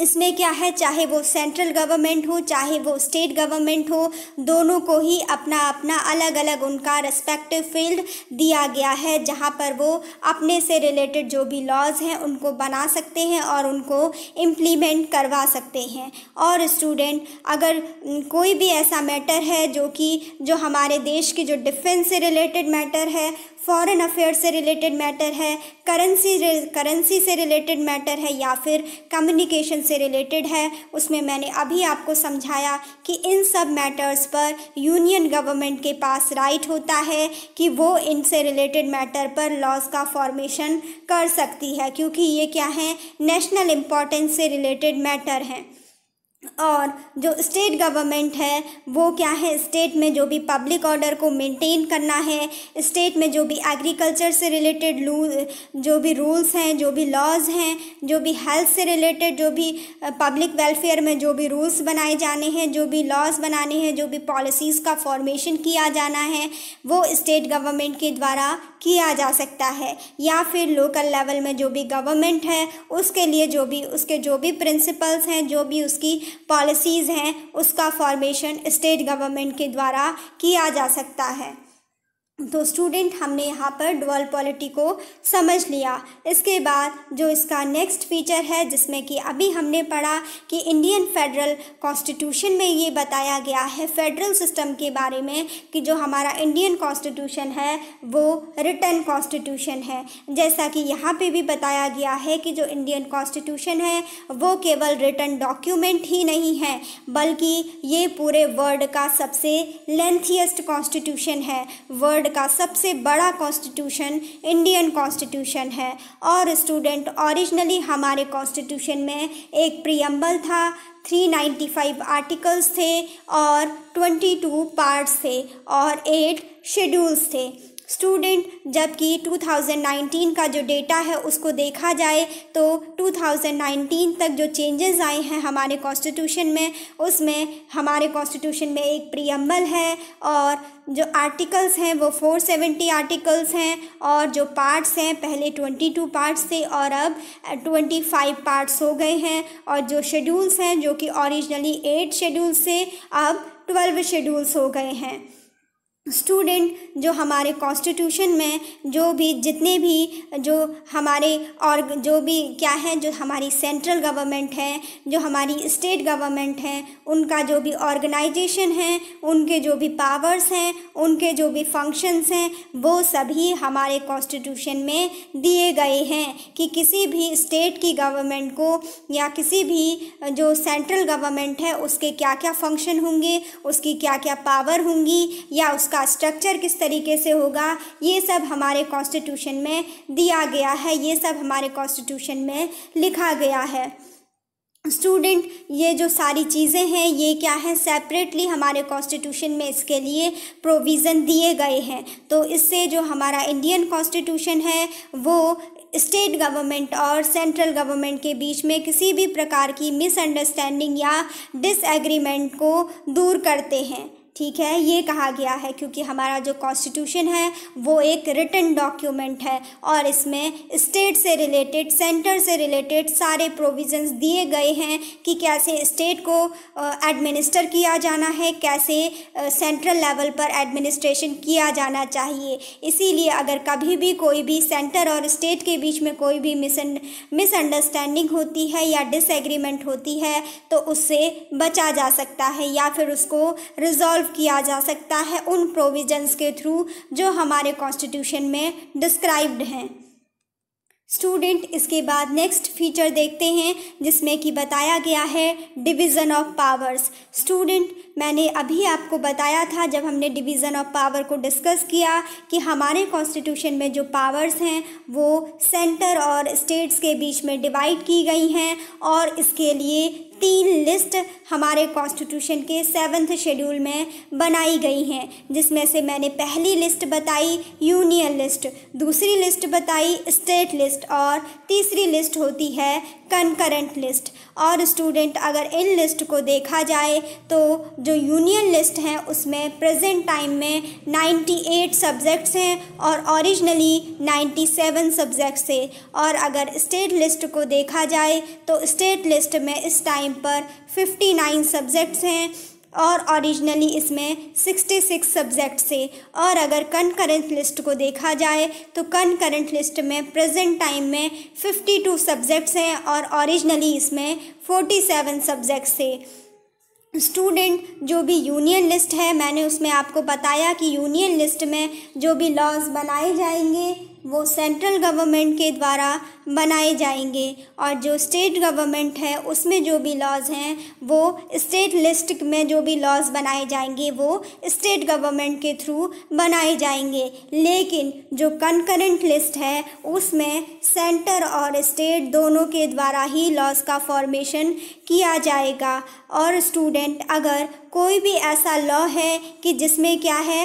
इसमें क्या है चाहे वो सेंट्रल गवर्नमेंट हो चाहे वो स्टेट गवर्नमेंट हो दोनों को ही अपना अपना अलग अलग उनका रेस्पेक्टिव फील्ड दिया गया है जहाँ पर वो अपने से रिलेटेड जो भी लॉज हैं उनको बना सकते हैं और उनको इम्प्लीमेंट करवा सकते हैं और स्टूडेंट अगर कोई भी ऐसा मैटर है जो कि जो हमारे देश के जो डिफेंस से रिलेटेड मैटर है फॉरेन अफेयर से रिलेटेड मैटर है करेंसी करेंसी से रिलेटेड मैटर है या फिर कम्युनिकेशन से रिलेटेड है उसमें मैंने अभी आपको समझाया कि इन सब मैटर्स पर यूनियन गवर्नमेंट के पास राइट होता है कि वो इनसे रिलेटेड मैटर पर लॉज का फॉर्मेशन कर सकती है क्योंकि ये क्या है नेशनल इम्पॉर्टेंस से रिलेटेड मैटर हैं और जो स्टेट गवर्नमेंट है वो क्या है स्टेट में जो भी पब्लिक ऑर्डर को मेंटेन करना है स्टेट में जो भी एग्रीकल्चर से रिलेटेड जो भी रूल्स हैं जो भी लॉज हैं जो भी हेल्थ से रिलेटेड जो भी पब्लिक वेलफेयर में जो भी रूल्स बनाए जाने हैं जो भी लॉज बनाने हैं जो भी पॉलिसीज़ का फॉर्मेशन किया जाना है वो स्टेट गवर्नमेंट के द्वारा किया जा सकता है या फिर लोकल लेवल में जो भी गवर्नमेंट है उसके लिए जो भी उसके जो भी प्रिंसिपल्स हैं जो भी उसकी पॉलिसीज़ हैं उसका फॉर्मेशन स्टेट गवर्नमेंट के द्वारा किया जा सकता है तो स्टूडेंट हमने यहाँ पर डुअल पॉलिटी को समझ लिया इसके बाद जो इसका नेक्स्ट फीचर है जिसमें कि अभी हमने पढ़ा कि इंडियन फेडरल कॉन्स्टिट्यूशन में ये बताया गया है फेडरल सिस्टम के बारे में कि जो हमारा इंडियन कॉन्स्टिट्यूशन है वो रिटर्न कॉन्स्टिट्यूशन है जैसा कि यहाँ पे भी बताया गया है कि जो इंडियन कॉन्स्टिट्यूशन है वो केवल रिटर्न डॉक्यूमेंट ही नहीं है बल्कि ये पूरे वर्ल्ड का सबसे लेंथीएस्ट कॉन्स्टिट्यूशन है वर्ल्ड वर्ल्ड का सबसे बड़ा कॉन्स्टिट्यूशन इंडियन कॉन्स्टिट्यूशन है और स्टूडेंट ओरिजिनली हमारे कॉन्स्टिट्यूशन में एक प्रियम्बल था 395 आर्टिकल्स थे और 22 पार्ट्स थे और एट शेड्यूल्स थे स्टूडेंट जबकि 2019 का जो डेटा है उसको देखा जाए तो 2019 तक जो चेंजेस आए हैं हमारे कॉन्स्टिट्यूशन में उसमें हमारे कॉन्स्टिट्यूशन में एक प्रियम्बल है और जो आर्टिकल्स हैं वो 470 आर्टिकल्स हैं और जो पार्ट्स हैं पहले 22 पार्ट्स थे और अब 25 पार्ट्स हो गए हैं और जो शेड्यूल्स हैं जो कि ओरिजिनली एट शेड्यूल्स थे अब ट्वेल्व शेड्यूल्स हो गए हैं स्टूडेंट जो हमारे कॉन्स्टिट्यूशन में जो भी जितने भी जो हमारे और जो भी क्या है जो हमारी सेंट्रल गवर्नमेंट है जो हमारी स्टेट गवर्नमेंट है उनका जो भी ऑर्गेनाइजेशन है उनके जो भी पावर्स हैं उनके जो भी फंक्शंस हैं वो सभी हमारे कॉन्स्टिट्यूशन में दिए गए हैं कि किसी भी स्टेट की गवर्नमेंट को या किसी भी जो सेंट्रल गवर्नमेंट है उसके क्या क्या फंक्शन होंगे उसकी क्या क्या पावर होंगी या उस उसका स्ट्रक्चर किस तरीके से होगा ये सब हमारे कॉन्स्टिट्यूशन में दिया गया है ये सब हमारे कॉन्स्टिट्यूशन में लिखा गया है स्टूडेंट ये जो सारी चीज़ें हैं ये क्या है सेपरेटली हमारे कॉन्स्टिट्यूशन में इसके लिए प्रोविज़न दिए गए हैं तो इससे जो हमारा इंडियन कॉन्स्टिट्यूशन है वो स्टेट गवर्नमेंट और सेंट्रल गवर्नमेंट के बीच में किसी भी प्रकार की मिसअंडरस्टैंडिंग या डिसएग्रीमेंट को दूर करते हैं ठीक है ये कहा गया है क्योंकि हमारा जो कॉन्स्टिट्यूशन है वो एक रिटर्न डॉक्यूमेंट है और इसमें स्टेट से रिलेटेड सेंटर से रिलेटेड सारे प्रोविजंस दिए गए हैं कि कैसे स्टेट को एडमिनिस्टर किया जाना है कैसे सेंट्रल लेवल पर एडमिनिस्ट्रेशन किया जाना चाहिए इसीलिए अगर कभी भी कोई भी सेंटर और स्टेट के बीच में कोई भी मिसअंडरस्टैंडिंग होती है या डिसएग्रीमेंट होती है तो उससे बचा जा सकता है या फिर उसको रिजॉल्व सॉल्व किया जा सकता है उन प्रोविजंस के थ्रू जो हमारे कॉन्स्टिट्यूशन में डिस्क्राइब्ड हैं स्टूडेंट इसके बाद नेक्स्ट फीचर देखते हैं जिसमें कि बताया गया है डिवीज़न ऑफ पावर्स स्टूडेंट मैंने अभी आपको बताया था जब हमने डिवीज़न ऑफ पावर को डिस्कस किया कि हमारे कॉन्स्टिट्यूशन में जो पावर्स हैं वो सेंटर और स्टेट्स के बीच में डिवाइड की गई हैं और इसके लिए तीन लिस्ट हमारे कॉन्स्टिट्यूशन के सेवन्थ शेड्यूल में बनाई गई हैं जिसमें से मैंने पहली लिस्ट बताई यूनियन लिस्ट दूसरी लिस्ट बताई स्टेट लिस्ट और तीसरी लिस्ट होती है कंकरेंट लिस्ट और स्टूडेंट अगर इन लिस्ट को देखा जाए तो जो यूनियन लिस्ट हैं उसमें प्रेजेंट टाइम में 98 सब्जेक्ट्स हैं और ओरिजिनली 97 सब्जेक्ट्स थे और अगर स्टेट लिस्ट को देखा जाए तो स्टेट लिस्ट में इस टाइम पर 59 सब्जेक्ट्स हैं और ओरिजिनली इसमें 66 सब्जेक्ट्स थे और अगर कनकरेंट लिस्ट को देखा जाए तो कनकरेंट लिस्ट में प्रेजेंट टाइम में 52 सब्जेक्ट्स हैं और ओरिजिनली इसमें 47 सब्जेक्ट्स थे स्टूडेंट जो भी यूनियन लिस्ट है मैंने उसमें आपको बताया कि यूनियन लिस्ट में जो भी लॉज बनाए जाएंगे वो सेंट्रल गवर्नमेंट के द्वारा बनाए जाएंगे और जो स्टेट गवर्नमेंट है उसमें जो भी लॉज हैं वो स्टेट लिस्ट में जो भी लॉज बनाए जाएंगे वो स्टेट गवर्नमेंट के थ्रू बनाए जाएंगे लेकिन जो कंकरेंट लिस्ट है उसमें सेंटर और स्टेट दोनों के द्वारा ही लॉज का फॉर्मेशन किया जाएगा और स्टूडेंट अगर कोई भी ऐसा लॉ है कि जिसमें क्या है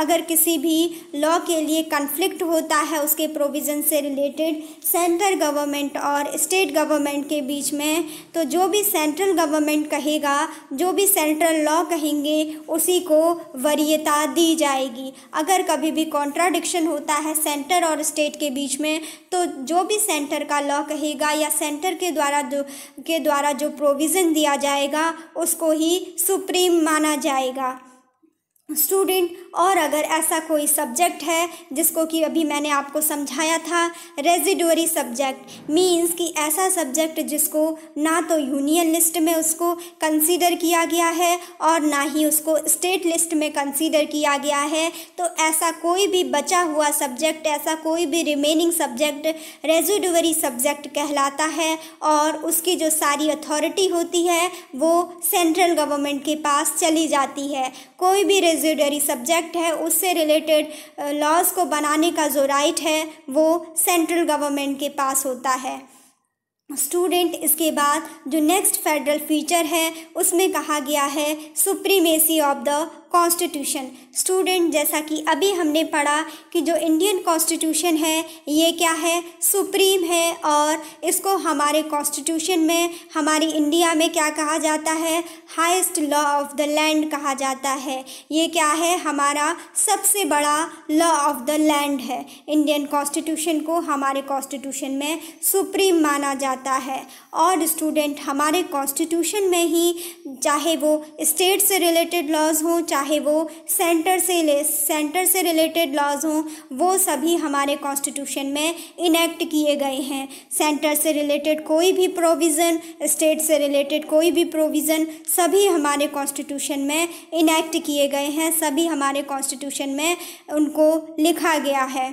अगर किसी भी लॉ के लिए कन्फ्लिक्ट होता है उसके प्रोविज़न से रिलेटेड सेंट्रल गवर्नमेंट और स्टेट गवर्नमेंट के बीच में तो जो भी सेंट्रल गवर्नमेंट कहेगा जो भी सेंट्रल लॉ कहेंगे उसी को वरीयता दी जाएगी अगर कभी भी कॉन्ट्राडिक्शन होता है सेंटर और स्टेट के बीच में तो जो भी सेंटर का लॉ कहेगा या सेंटर के द्वारा जो के द्वारा जो प्रोविज़न दिया जाएगा उसको ही सुप्रीम माना जाएगा स्टूडेंट और अगर ऐसा कोई सब्जेक्ट है जिसको कि अभी मैंने आपको समझाया था रेजिडोरी सब्जेक्ट मींस कि ऐसा सब्जेक्ट जिसको ना तो यूनियन लिस्ट में उसको कंसीडर किया गया है और ना ही उसको स्टेट लिस्ट में कंसीडर किया गया है तो ऐसा कोई भी बचा हुआ सब्जेक्ट ऐसा कोई भी रिमेनिंग सब्जेक्ट रेजिडोरी सब्जेक्ट कहलाता है और उसकी जो सारी अथॉरिटी होती है वो सेंट्रल गवर्नमेंट के पास चली जाती है कोई भी रेजिडरी सब्जेक्ट है उससे रिलेटेड लॉज को बनाने का जो राइट है वो सेंट्रल गवर्नमेंट के पास होता है स्टूडेंट इसके बाद जो नेक्स्ट फेडरल फीचर है उसमें कहा गया है supremacy of the constitution student जैसा कि अभी हमने पढ़ा कि जो इंडियन कॉन्स्टिट्यूशन है ये क्या है सुप्रीम है और इसको हमारे कॉन्स्टिट्यूशन में हमारी इंडिया में क्या कहा जाता है highest law of the land कहा जाता है ये क्या है हमारा सबसे बड़ा लॉ ऑफ द लैंड है इंडियन कॉन्स्टिट्यूशन को हमारे कॉन्स्टिट्यूशन में सुप्रीम माना जाता है और स्टूडेंट हमारे कॉन्स्टिट्यूशन में ही चाहे वो स्टेट से रिलेटेड लॉज हों चाहे वो सेंटर से सेंटर से रिलेटेड लॉज हों वो सभी हमारे कॉन्स्टिट्यूशन में इनेक्ट किए गए हैं सेंटर से रिलेटेड कोई भी प्रोविज़न स्टेट से रिलेटेड कोई भी प्रोविज़न सभी हमारे कॉन्स्टिट्यूशन में इनेक्ट किए गए हैं सभी हमारे कॉन्स्टिट्यूशन में उनको लिखा गया है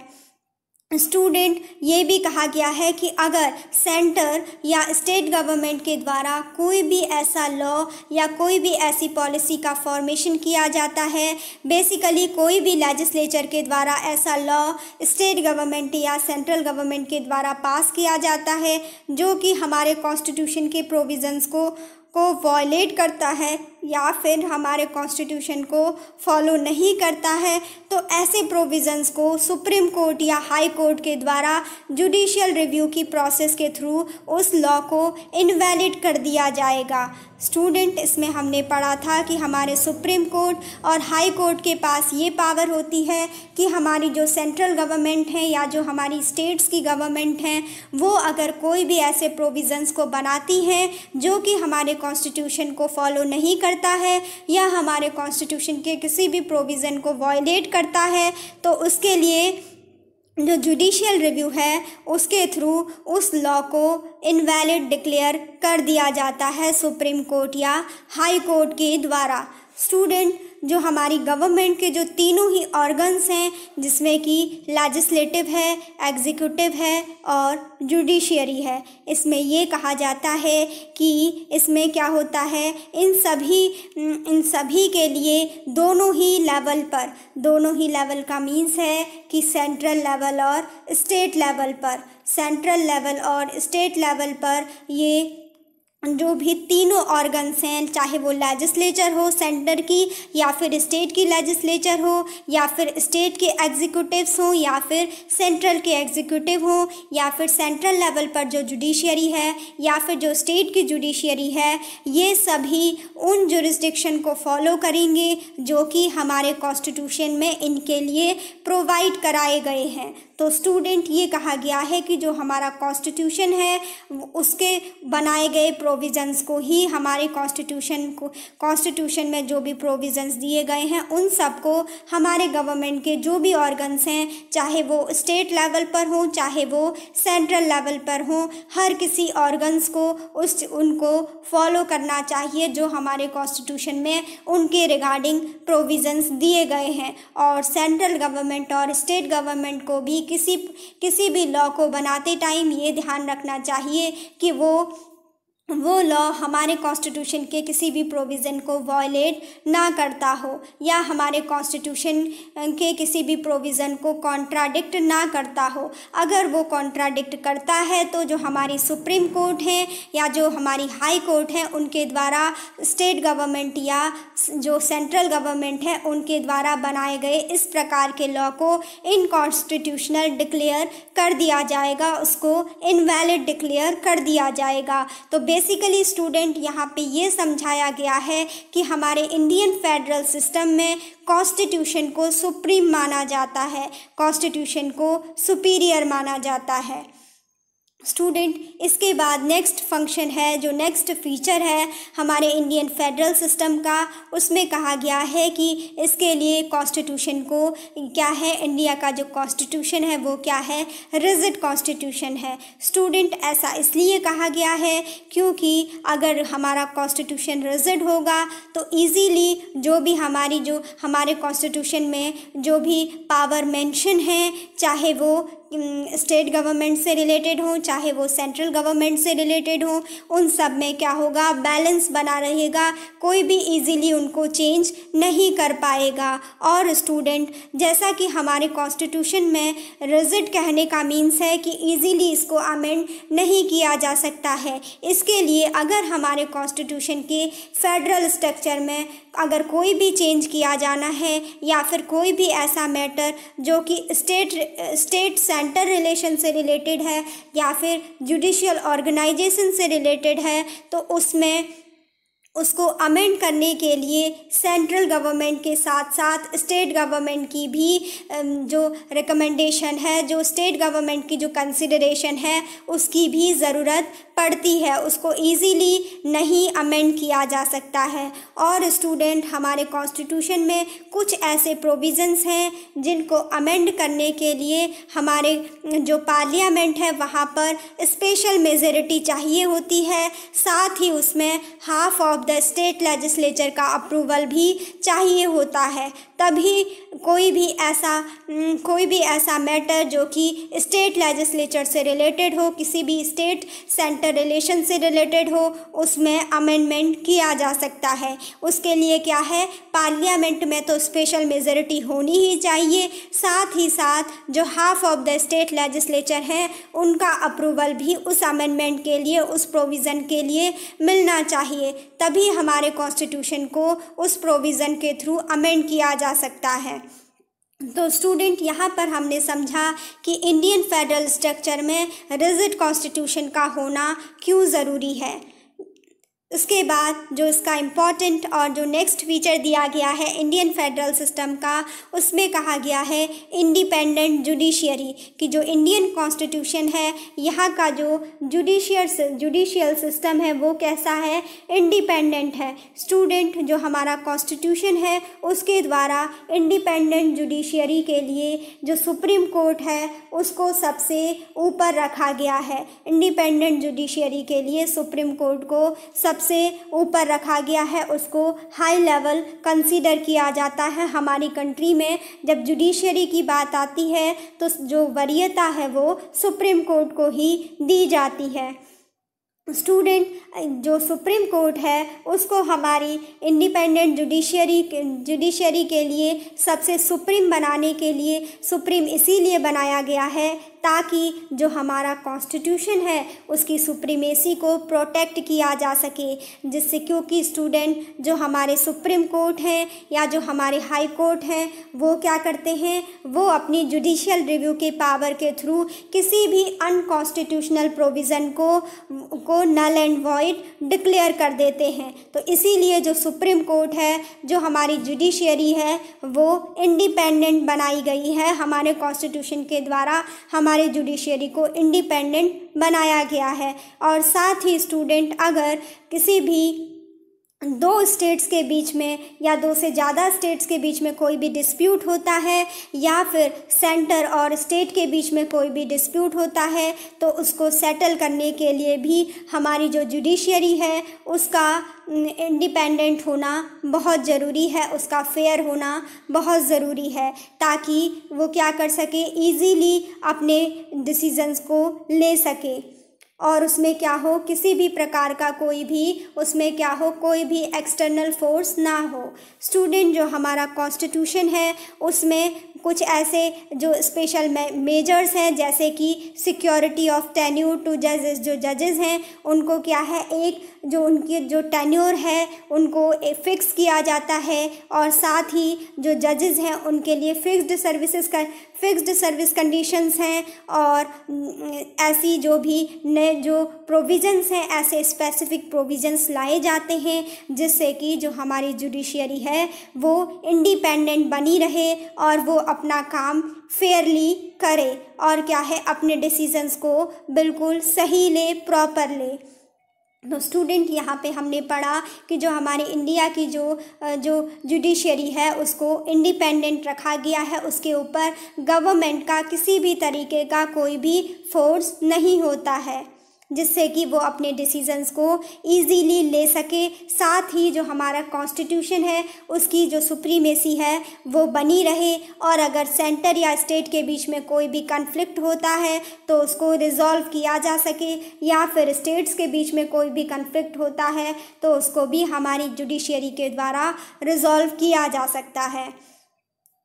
स्टूडेंट ये भी कहा गया है कि अगर सेंटर या स्टेट गवर्नमेंट के द्वारा कोई भी ऐसा लॉ या कोई भी ऐसी पॉलिसी का फॉर्मेशन किया जाता है बेसिकली कोई भी लेजिस्लेचर के द्वारा ऐसा लॉ स्टेट गवर्नमेंट या सेंट्रल गवर्नमेंट के द्वारा पास किया जाता है जो कि हमारे कॉन्स्टिट्यूशन के प्रोविजंस को को वॉयलेट करता है या फिर हमारे कॉन्स्टिट्यूशन को फॉलो नहीं करता है तो ऐसे प्रोविज़न्स को सुप्रीम कोर्ट या हाई कोर्ट के द्वारा जुडिशियल रिव्यू की प्रोसेस के थ्रू उस लॉ को इनवैलिड कर दिया जाएगा स्टूडेंट इसमें हमने पढ़ा था कि हमारे सुप्रीम कोर्ट और हाई कोर्ट के पास ये पावर होती है कि हमारी जो सेंट्रल गवर्नमेंट है या जो हमारी स्टेट्स की गवर्नमेंट हैं वो अगर कोई भी ऐसे प्रोविज़न्स को बनाती हैं जो कि हमारे कॉन्स्टिट्यूशन को फॉलो नहीं कर करता है या हमारे कॉन्स्टिट्यूशन के किसी भी प्रोविज़न को वॉयलेट करता है तो उसके लिए जो जुडिशियल रिव्यू है उसके थ्रू उस लॉ को इनवैलिड डिक्लेयर कर दिया जाता है सुप्रीम कोर्ट या हाई कोर्ट के द्वारा स्टूडेंट जो हमारी गवर्नमेंट के जो तीनों ही ऑर्गन्स हैं जिसमें कि लेजिस्लेटिव है एग्जीक्यूटिव है और जुडिशियरी है इसमें ये कहा जाता है कि इसमें क्या होता है इन सभी इन सभी के लिए दोनों ही लेवल पर दोनों ही लेवल का मीन्स है कि सेंट्रल लेवल और स्टेट लेवल पर सेंट्रल लेवल और स्टेट लेवल पर ये जो भी तीनों ऑर्गन्स हैं चाहे वो लेजिस्लेचर हो सेंटर की या फिर स्टेट की लेजिस्लेचर हो या फिर स्टेट के एग्जीक्यूटिव्स हों या फिर सेंट्रल के एग्जीक्यूटिव हों या फिर सेंट्रल लेवल पर जो जुडिशियरी है या फिर जो स्टेट की जुडिशियरी है ये सभी उन जुरिस्डिक्शन को फॉलो करेंगे जो कि हमारे कॉन्स्टिट्यूशन में इनके लिए प्रोवाइड कराए गए हैं तो स्टूडेंट ये कहा गया है कि जो हमारा कॉन्स्टिट्यूशन है उसके बनाए गए प्रोविज़न्स को ही हमारे कॉन्स्टिट्यूशन को कॉन्स्टिट्यूशन में जो भी प्रोविज़न्स दिए गए हैं उन सबको हमारे गवर्नमेंट के जो भी ऑर्गन्स हैं चाहे वो स्टेट लेवल पर हों चाहे वो सेंट्रल लेवल पर हों हर किसी ऑर्गन्स को उस उनको फॉलो करना चाहिए जो हमारे कॉन्स्टिट्यूशन में उनके रिगार्डिंग प्रोविज़न्स दिए गए हैं और सेंट्रल गवर्नमेंट और स्टेट गवर्नमेंट को भी किसी किसी भी लॉ को बनाते टाइम ये ध्यान रखना चाहिए कि वो वो लॉ हमारे कॉन्स्टिट्यूशन के किसी भी प्रोविज़न को वॉयलेट ना करता हो या हमारे कॉन्स्टिट्यूशन के किसी भी प्रोविज़न को कॉन्ट्राडिक्ट ना करता हो अगर वो कॉन्ट्राडिक्ट करता है तो जो हमारी सुप्रीम कोर्ट है या जो हमारी हाई कोर्ट है उनके द्वारा स्टेट गवर्नमेंट या जो सेंट्रल गवर्नमेंट है उनके द्वारा बनाए गए इस प्रकार के लॉ को इनकॉन्स्टिट्यूशनल डिक्लेयर कर दिया जाएगा उसको इनवैलिड डिक्लेयर कर दिया जाएगा तो बेसिकली स्टूडेंट यहाँ पे ये समझाया गया है कि हमारे इंडियन फेडरल सिस्टम में कॉन्स्टिट्यूशन को सुप्रीम माना जाता है कॉन्स्टिट्यूशन को सुपीरियर माना जाता है स्टूडेंट इसके बाद नेक्स्ट फंक्शन है जो नेक्स्ट फीचर है हमारे इंडियन फेडरल सिस्टम का उसमें कहा गया है कि इसके लिए कॉन्स्टिट्यूशन को क्या है इंडिया का जो कॉन्स्टिट्यूशन है वो क्या है रिजिड कॉन्स्टिट्यूशन है स्टूडेंट ऐसा इसलिए कहा गया है क्योंकि अगर हमारा कॉन्स्टिट्यूशन रिजिड होगा तो ईजीली जो भी हमारी जो हमारे कॉन्स्टिट्यूशन में जो भी पावर मैंशन है चाहे वो स्टेट गवर्नमेंट से रिलेटेड हों चाहे वो सेंट्रल गवर्नमेंट से रिलेटेड हों उन सब में क्या होगा बैलेंस बना रहेगा कोई भी इजीली उनको चेंज नहीं कर पाएगा और स्टूडेंट जैसा कि हमारे कॉन्स्टिट्यूशन में रिजिट कहने का मीन्स है कि इजीली इसको अमेंड नहीं किया जा सकता है इसके लिए अगर हमारे कॉन्स्टिट्यूशन के फेडरल स्ट्रक्चर में अगर कोई भी चेंज किया जाना है या फिर कोई भी ऐसा मैटर जो कि स्टेट स्टेट सेंटर रिलेशन से रिलेटेड है या फिर जुडिशियल ऑर्गेनाइजेशन से रिलेटेड है तो उसमें उसको अमेंड करने के लिए सेंट्रल गवर्नमेंट के साथ साथ स्टेट गवर्नमेंट की भी जो रिकमेंडेशन है जो स्टेट गवर्नमेंट की जो कंसिडरेशन है उसकी भी ज़रूरत पड़ती है उसको इजीली नहीं अमेंड किया जा सकता है और स्टूडेंट हमारे कॉन्स्टिट्यूशन में कुछ ऐसे प्रोविजंस हैं जिनको अमेंड करने के लिए हमारे जो पार्लियामेंट है वहाँ पर स्पेशल मेजोरिटी चाहिए होती है साथ ही उसमें half of the state legislature का अप्रूवल भी चाहिए होता है तभी कोई भी ऐसा कोई भी ऐसा मैटर जो कि स्टेट लेजिस्लेचर से रिलेटेड हो किसी भी स्टेट सेंटर रिलेशन से रिलेटेड हो उसमें अमेंडमेंट किया जा सकता है उसके लिए क्या है पार्लियामेंट में तो स्पेशल मेजोरिटी होनी ही चाहिए साथ ही साथ जो half of the state legislature हैं उनका अप्रूवल भी उस अमेंडमेंट के लिए उस प्रोविज़न के लिए मिलना चाहिए तभी हमारे कॉन्स्टिट्यूशन को उस प्रोविज़न के थ्रू अमेंड किया जा जा सकता है तो स्टूडेंट यहाँ पर हमने समझा कि इंडियन फेडरल स्ट्रक्चर में रिजिड कॉन्स्टिट्यूशन का होना क्यों ज़रूरी है उसके बाद जो इसका इम्पॉर्टेंट और जो नेक्स्ट फीचर दिया गया है इंडियन फेडरल सिस्टम का उसमें कहा गया है इंडिपेंडेंट जुडिशियरी कि जो इंडियन कॉन्स्टिट्यूशन है यहाँ का जो जुडिशियर जुडिशियल सिस्टम है वो कैसा है इंडिपेंडेंट है स्टूडेंट जो हमारा कॉन्स्टिट्यूशन है उसके द्वारा इंडिपेंडेंट जुडिशियरी के लिए जो सुप्रीम कोर्ट है उसको सबसे ऊपर रखा गया है इंडिपेंडेंट जुडिशियरी के लिए सुप्रीम कोर्ट को सबसे सबसे ऊपर रखा गया है उसको हाई लेवल कंसीडर किया जाता है हमारी कंट्री में जब जुडिशरी की बात आती है तो जो वरीयता है वो सुप्रीम कोर्ट को ही दी जाती है स्टूडेंट जो सुप्रीम कोर्ट है उसको हमारी इंडिपेंडेंट जुडिशियरी जुडिशियरी के लिए सबसे सुप्रीम बनाने के लिए सुप्रीम इसीलिए बनाया गया है ताकि जो हमारा कॉन्स्टिट्यूशन है उसकी सुप्रीमेसी को प्रोटेक्ट किया जा सके जिससे क्योंकि स्टूडेंट जो हमारे सुप्रीम कोर्ट हैं या जो हमारे हाई कोर्ट हैं वो क्या करते हैं वो अपनी जुडिशियल रिव्यू के पावर के थ्रू किसी भी अनकॉन्स्टिट्यूशनल प्रोविज़न को को नल एंड वॉइड डिक्लेयर कर देते हैं तो इसीलिए जो सुप्रीम कोर्ट है जो हमारी जुडिशरी है वो इंडिपेंडेंट बनाई गई है हमारे कॉन्स्टिट्यूशन के द्वारा हमारे हमारे जुडिशियरी को इंडिपेंडेंट बनाया गया है और साथ ही स्टूडेंट अगर किसी भी दो स्टेट्स के बीच में या दो से ज़्यादा स्टेट्स के बीच में कोई भी डिस्प्यूट होता है या फिर सेंटर और स्टेट के बीच में कोई भी डिस्प्यूट होता है तो उसको सेटल करने के लिए भी हमारी जो जुडिशियरी है उसका इंडिपेंडेंट होना बहुत ज़रूरी है उसका फेयर होना बहुत ज़रूरी है ताकि वो क्या कर सके ईज़ीली अपने डिसीजंस को ले सके और उसमें क्या हो किसी भी प्रकार का कोई भी उसमें क्या हो कोई भी एक्सटर्नल फोर्स ना हो स्टूडेंट जो हमारा कॉन्स्टिट्यूशन है उसमें कुछ ऐसे जो स्पेशल मेजर्स हैं जैसे कि सिक्योरिटी ऑफ टेन्यूर टू जजेस जो जजेस हैं उनको क्या है एक जो उनकी जो टेन्योर है उनको फिक्स किया जाता है और साथ ही जो जजेस हैं उनके लिए फिक्स्ड सर्विसेज का फिक्स्ड सर्विस कंडीशंस हैं और ऐसी जो भी नए जो प्रोविजंस हैं ऐसे स्पेसिफिक प्रोविजंस लाए जाते हैं जिससे कि जो हमारी जुडिशियरी है वो इंडिपेंडेंट बनी रहे और वो अपना काम फेयरली करे और क्या है अपने डिसीजंस को बिल्कुल सही ले प्रॉपर ले तो स्टूडेंट यहाँ पे हमने पढ़ा कि जो हमारे इंडिया की जो जो जुडिशरी है उसको इंडिपेंडेंट रखा गया है उसके ऊपर गवर्नमेंट का किसी भी तरीके का कोई भी फोर्स नहीं होता है जिससे कि वो अपने डिसीजंस को इजीली ले सके साथ ही जो हमारा कॉन्स्टिट्यूशन है उसकी जो सुप्रीमेसी है वो बनी रहे और अगर सेंटर या स्टेट के बीच में कोई भी कन्फ्लिक्ट होता है तो उसको रिजॉल्व किया जा सके या फिर स्टेट्स के बीच में कोई भी कन्फ्लिक्ट होता है तो उसको भी हमारी जुडिशियरी के द्वारा रिजॉल्व किया जा सकता है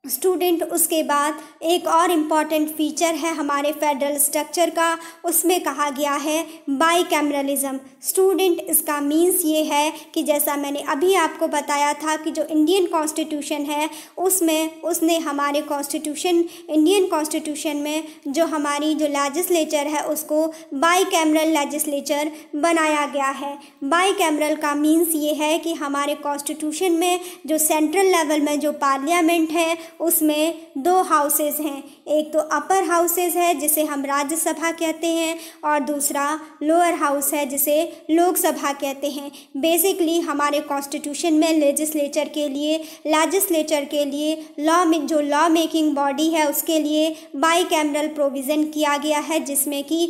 स्टूडेंट उसके बाद एक और इम्पॉर्टेंट फीचर है हमारे फेडरल स्ट्रक्चर का उसमें कहा गया है बाई कैमरलिज़म स्टूडेंट इसका मीन्स ये है कि जैसा मैंने अभी आपको बताया था कि जो इंडियन कॉन्स्टिट्यूशन है उसमें उसने हमारे कॉन्स्टिट्यूशन इंडियन कॉन्स्टिट्यूशन में जो हमारी जो लेजिस्लेचर है उसको बाई कैमरल लेजिस्लेचर बनाया गया है बाई कैमरल का मीन्स ये है कि हमारे कॉन्स्टिट्यूशन में जो सेंट्रल लेवल में जो पार्लियामेंट है उसमें दो हाउसेज हैं एक तो अपर हाउसेज है जिसे हम राज्यसभा कहते हैं और दूसरा लोअर हाउस है जिसे लोकसभा कहते हैं बेसिकली हमारे कॉन्स्टिट्यूशन में लेजिस्लेचर के लिए लेजिस्लेचर के लिए लॉ जो लॉ मेकिंग बॉडी है उसके लिए बाई कैमरल प्रोविज़न किया गया है जिसमें कि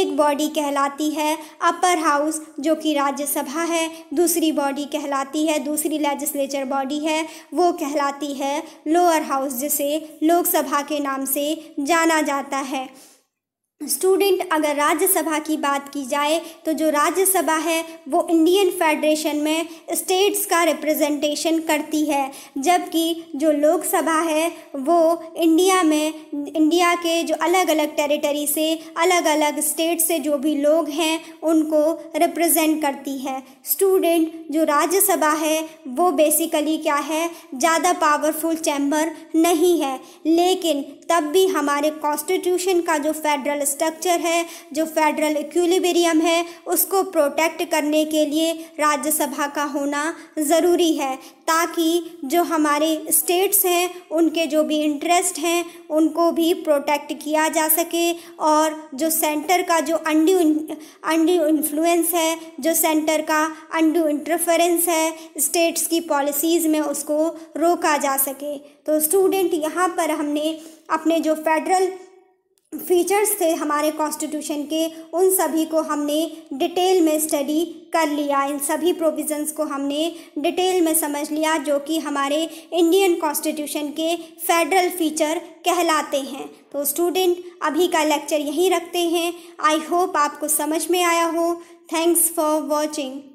एक बॉडी कहलाती है अपर हाउस जो कि राज्यसभा है दूसरी बॉडी कहलाती है दूसरी लेजिस्लेचर बॉडी है वो कहलाती है लोअर हाउस जिसे लोकसभा के नाम से जाना जाता है स्टूडेंट अगर राज्यसभा की बात की जाए तो जो राज्यसभा है वो इंडियन फेडरेशन में स्टेट्स का रिप्रेजेंटेशन करती है जबकि जो लोकसभा है वो इंडिया में इंडिया के जो अलग अलग टेरिटरी से अलग अलग स्टेट से जो भी लोग हैं उनको रिप्रेजेंट करती है स्टूडेंट जो राज्यसभा है वो बेसिकली क्या है ज़्यादा पावरफुल चैम्बर नहीं है लेकिन तब भी हमारे कॉन्स्टिट्यूशन का जो फेडरल स्ट्रक्चर है जो फेडरल इक्विलिब्रियम है उसको प्रोटेक्ट करने के लिए राज्यसभा का होना ज़रूरी है ताकि जो हमारे स्टेट्स हैं उनके जो भी इंटरेस्ट हैं उनको भी प्रोटेक्ट किया जा सके और जो सेंटर का जो अंडू अंडू इन्फ्लुएंस है जो सेंटर का अंडू इंटरफेरेंस है स्टेट्स की पॉलिसीज़ में उसको रोका जा सके तो स्टूडेंट यहाँ पर हमने अपने जो फेडरल फीचर्स थे हमारे कॉन्स्टिट्यूशन के उन सभी को हमने डिटेल में स्टडी कर लिया इन सभी प्रोविजंस को हमने डिटेल में समझ लिया जो कि हमारे इंडियन कॉन्स्टिट्यूशन के फेडरल फीचर कहलाते हैं तो स्टूडेंट अभी का लेक्चर यहीं रखते हैं आई होप आपको समझ में आया हो थैंक्स फॉर वॉचिंग